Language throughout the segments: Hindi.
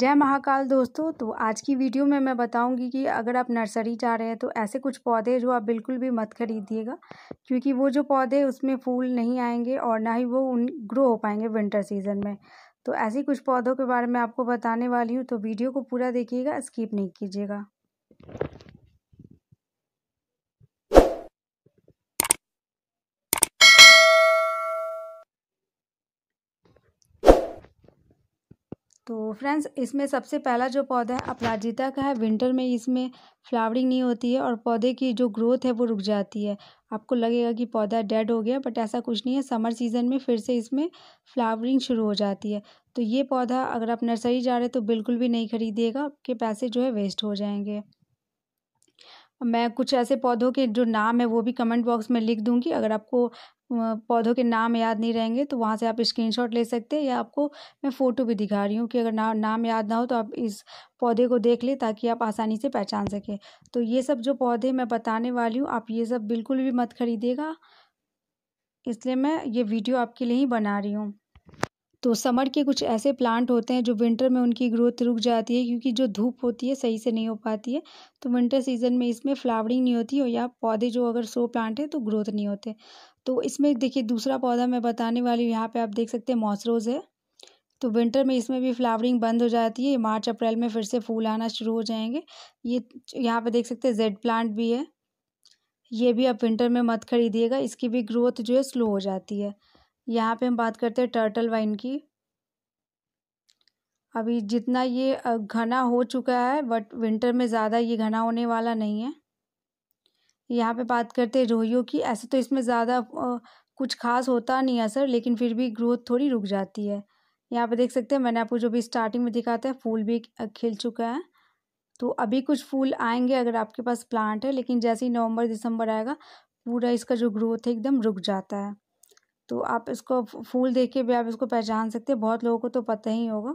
जय महाकाल दोस्तों तो आज की वीडियो में मैं बताऊंगी कि अगर आप नर्सरी जा रहे हैं तो ऐसे कुछ पौधे जो आप बिल्कुल भी मत खरीदिएगा क्योंकि वो जो पौधे उसमें फूल नहीं आएंगे और ना ही वो उन ग्रो हो पाएंगे विंटर सीजन में तो ऐसे कुछ पौधों के बारे में आपको बताने वाली हूँ तो वीडियो को पूरा देखिएगा स्कीप नहीं कीजिएगा तो फ्रेंड्स इसमें सबसे पहला जो पौधा है अपराजिता का है विंटर में इसमें फ्लावरिंग नहीं होती है और पौधे की जो ग्रोथ है वो रुक जाती है आपको लगेगा कि पौधा डेड हो गया बट ऐसा कुछ नहीं है समर सीज़न में फिर से इसमें फ्लावरिंग शुरू हो जाती है तो ये पौधा अगर आप नर्सरी जा रहे हैं तो बिल्कुल भी नहीं खरीदिएगा आपके पैसे जो है वेस्ट हो जाएंगे मैं कुछ ऐसे पौधों के जो नाम है वो भी कमेंट बॉक्स में लिख दूंगी अगर आपको पौधों के नाम याद नहीं रहेंगे तो वहाँ से आप स्क्रीनशॉट ले सकते हैं या आपको मैं फ़ोटो भी दिखा रही हूँ कि अगर ना नाम याद ना हो तो आप इस पौधे को देख लें ताकि आप आसानी से पहचान सकें तो ये सब जो पौधे मैं बताने वाली हूँ आप ये सब बिल्कुल भी मत खरीदेगा इसलिए मैं ये वीडियो आपके लिए ही बना रही हूँ तो समर के कुछ ऐसे प्लांट होते हैं जो विंटर में उनकी ग्रोथ रुक जाती है क्योंकि जो धूप होती है सही से नहीं हो पाती है तो विंटर सीजन में इसमें फ्लावरिंग नहीं होती हो या पौधे जो अगर सो प्लांट है तो ग्रोथ नहीं होते तो इसमें देखिए दूसरा पौधा मैं बताने वाली हूँ यहाँ पर आप देख सकते हैं मॉसरोज़ है तो विंटर में इसमें भी फ्लावरिंग बंद हो जाती है मार्च अप्रैल में फिर से फूल आना शुरू हो जाएंगे ये यहाँ पर देख सकते हैं जेड प्लांट भी है ये भी आप विंटर में मत खरीदिएगा इसकी भी ग्रोथ जो है स्लो हो जाती है यहाँ पे हम बात करते हैं टर्टल वाइन की अभी जितना ये घना हो चुका है बट विंटर में ज़्यादा ये घना होने वाला नहीं है यहाँ पे बात करते हैं रोहियों की ऐसे तो इसमें ज़्यादा कुछ खास होता नहीं है सर लेकिन फिर भी ग्रोथ थोड़ी रुक जाती है यहाँ पे देख सकते हैं मैंने आपको जो भी स्टार्टिंग में दिखाता है फूल भी खिल चुका है तो अभी कुछ फूल आएंगे अगर आपके पास प्लांट है लेकिन जैसे ही नवंबर दिसंबर आएगा पूरा इसका जो ग्रोथ है एकदम रुक जाता है तो आप इसको फूल देख के भी आप इसको पहचान सकते हैं बहुत लोगों को तो पता ही होगा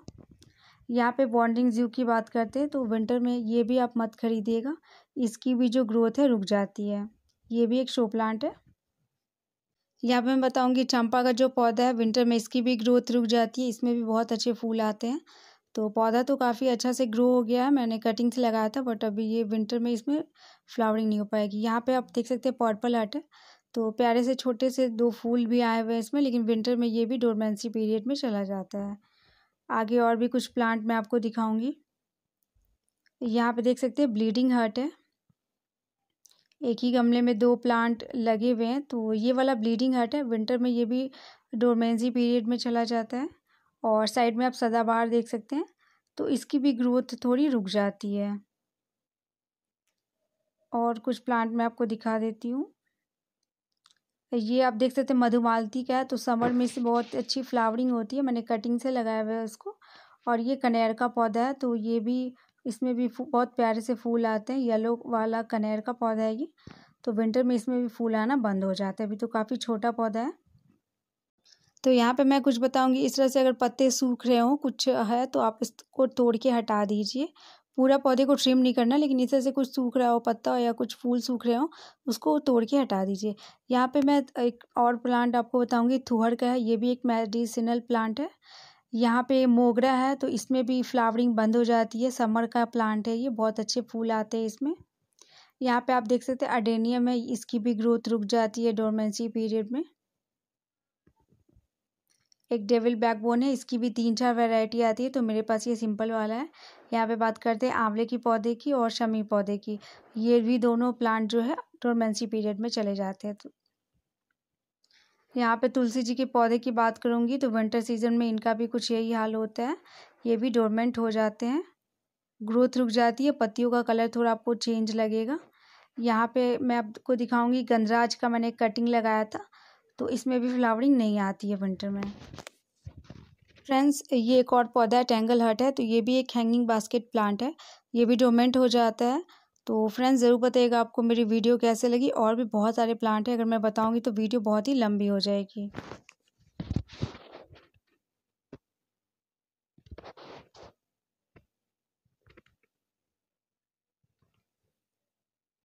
यहाँ पे बॉन्डिंग जीव की बात करते हैं तो विंटर में ये भी आप मत खरीदिएगा इसकी भी जो ग्रोथ है रुक जाती है ये भी एक शो प्लांट है यहाँ पे मैं बताऊँगी चंपा का जो पौधा है विंटर में इसकी भी ग्रोथ रुक जाती है इसमें भी बहुत अच्छे फूल आते हैं तो पौधा तो काफ़ी अच्छा से ग्रो हो गया है मैंने कटिंग से लगाया था बट अभी ये विंटर में इसमें फ्लावरिंग नहीं हो पाएगी यहाँ पे आप देख सकते हैं पर्पल आर्ट है तो प्यारे से छोटे से दो फूल भी आए हुए हैं इसमें लेकिन विंटर में ये भी डोरमेंसी पीरियड में चला जाता है आगे और भी कुछ प्लांट मैं आपको दिखाऊंगी यहाँ पे देख सकते हैं ब्लीडिंग हर्ट है एक ही गमले में दो प्लांट लगे हुए हैं तो ये वाला ब्लीडिंग हर्ट है विंटर में ये भी डोरमेंसी पीरियड में चला जाता है और साइड में आप सदाबहार देख सकते हैं तो इसकी भी ग्रोथ थोड़ी रुक जाती है और कुछ प्लांट मैं आपको दिखा देती हूँ ये आप देख सकते हैं मधुमालती का है तो समर में इससे बहुत अच्छी फ्लावरिंग होती है मैंने कटिंग से लगाया हुआ है उसको और ये कनेर का पौधा है तो ये भी इसमें भी बहुत प्यारे से फूल आते हैं येलो वाला कनेर का पौधा है ये तो विंटर में इसमें भी फूल आना बंद हो जाता है अभी तो काफ़ी छोटा पौधा है तो यहाँ पे मैं कुछ बताऊँगी इस तरह से अगर पत्ते सूख रहे हों कुछ है तो आप इसको तोड़ के हटा दीजिए पूरा पौधे को ट्रिम नहीं करना लेकिन इससे से कुछ सूख रहा हो पत्ता हो या कुछ फूल सूख रहे हो उसको तोड़ के हटा दीजिए यहाँ पे मैं एक और प्लांट आपको बताऊँगी थुहर का है ये भी एक मेडिसिनल प्लांट है यहाँ पे मोगरा है तो इसमें भी फ्लावरिंग बंद हो जाती है समर का प्लांट है ये बहुत अच्छे फूल आते हैं इसमें यहाँ पर आप देख सकते हैं अडेनियम है इसकी भी ग्रोथ रुक जाती है डोरमेंसी पीरियड में एक डेविल बैकबोन है इसकी भी तीन चार वैरायटी आती है तो मेरे पास ये सिंपल वाला है यहाँ पे बात करते हैं आंवले की पौधे की और शमी पौधे की ये भी दोनों प्लांट जो है टोरमेंसी पीरियड में चले जाते हैं तो। यहाँ पे तुलसी जी के पौधे की बात करूँगी तो विंटर सीजन में इनका भी कुछ यही हाल होता है ये भी डोरमेंट हो जाते हैं ग्रोथ रुक जाती है पत्तियों का कलर थोड़ा आपको चेंज लगेगा यहाँ पे मैं आपको दिखाऊंगी गंदराज का मैंने कटिंग लगाया था तो इसमें भी फ्लावरिंग नहीं आती है विंटर में फ्रेंड्स ये एक और पौधा है टेंगल हट है तो ये भी एक हैंगिंग बास्केट प्लांट है ये भी डोमेंट हो जाता है तो फ्रेंड्स ज़रूर बताइएगा आपको मेरी वीडियो कैसे लगी और भी बहुत सारे प्लांट हैं अगर मैं बताऊँगी तो वीडियो बहुत ही लंबी हो जाएगी